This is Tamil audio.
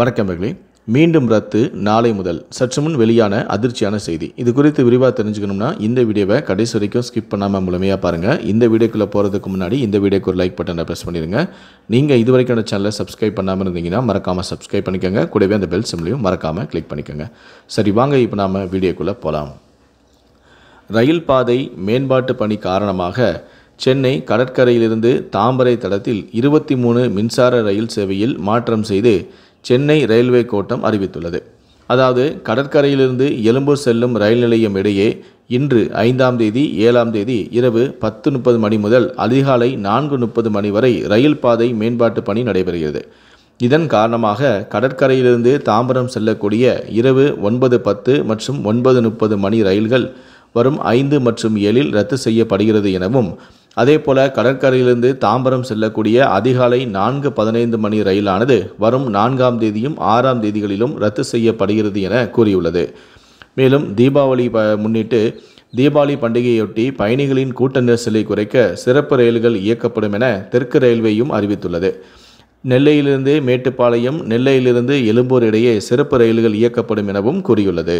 வணக்கம் மகளே மீண்டும் ரத்து நாளை முதல் சற்று முன் வெளியான அதிர்ச்சியான செய்தி இது குறித்து விரிவாக தெரிஞ்சுக்கணும்னா இந்த வீடியோவை கடைசி வரைக்கும் ஸ்கிப் பண்ணாமல் முழுமையாக பாருங்கள் இந்த வீடியோக்குள்ளே போகிறதுக்கு முன்னாடி இந்த வீடியோக்கு ஒரு லைக் பட்டனை ப்ரெஸ் பண்ணிடுங்க நீங்கள் இது வரைக்கும் சேனலை சப்ஸ்கிரைப் பண்ணாமல் இருந்தீங்கன்னா மறக்காமல் சப்ஸ்கிரைப் பண்ணிக்கோங்க கூடவே அந்த பெல் சிம்லையும் மறக்காமல் கிளிக் பண்ணிக்கோங்க சரி வாங்க இப்போ நாம் வீடியோக்குள்ளே போகலாம் ரயில் பாதை மேம்பாட்டு பணி காரணமாக சென்னை கடற்கரையிலிருந்து தாம்பரை தடத்தில் இருபத்தி மூணு மின்சார ரயில் சேவையில் மாற்றம் செய்து சென்னை ரயில்வே கோட்டம் அறிவித்துள்ளது அதாவது கடற்கரையிலிருந்து எழும்பூர் செல்லும் ரயில் நிலையம் இடையே இன்று ஐந்தாம் தேதி ஏழாம் தேதி இரவு பத்து முப்பது மணி முதல் அதிகாலை நான்கு முப்பது மணி வரை ரயில் பாதை மேம்பாட்டு பணி நடைபெறுகிறது இதன் காரணமாக கடற்கரையிலிருந்து தாம்பரம் செல்லக்கூடிய இரவு ஒன்பது பத்து மற்றும் ஒன்பது முப்பது மணி ரயில்கள் வரும் ஐந்து மற்றும் ஏழில் ரத்து செய்யப்படுகிறது எனவும் அதே போல கடற்கரையிலிருந்து தாம்பரம் செல்லக்கூடிய அதிகாலை நான்கு பதினைந்து மணி ரயிலானது வரும் நான்காம் தேதியும் ஆறாம் தேதிகளிலும் ரத்து செய்யப்படுகிறது என கூறியுள்ளது மேலும் தீபாவளி ப முன்னிட்டு தீபாவளி பண்டிகையொட்டி பயணிகளின் கூட்ட நெரிசலை குறைக்க சிறப்பு ரயில்கள் இயக்கப்படும் என தெற்கு ரயில்வேயும் அறிவித்துள்ளது நெல்லையிலிருந்து மேட்டுப்பாளையம் நெல்லையிலிருந்து எழும்பூர் இடையே சிறப்பு ரயில்கள் இயக்கப்படும் எனவும் கூறியுள்ளது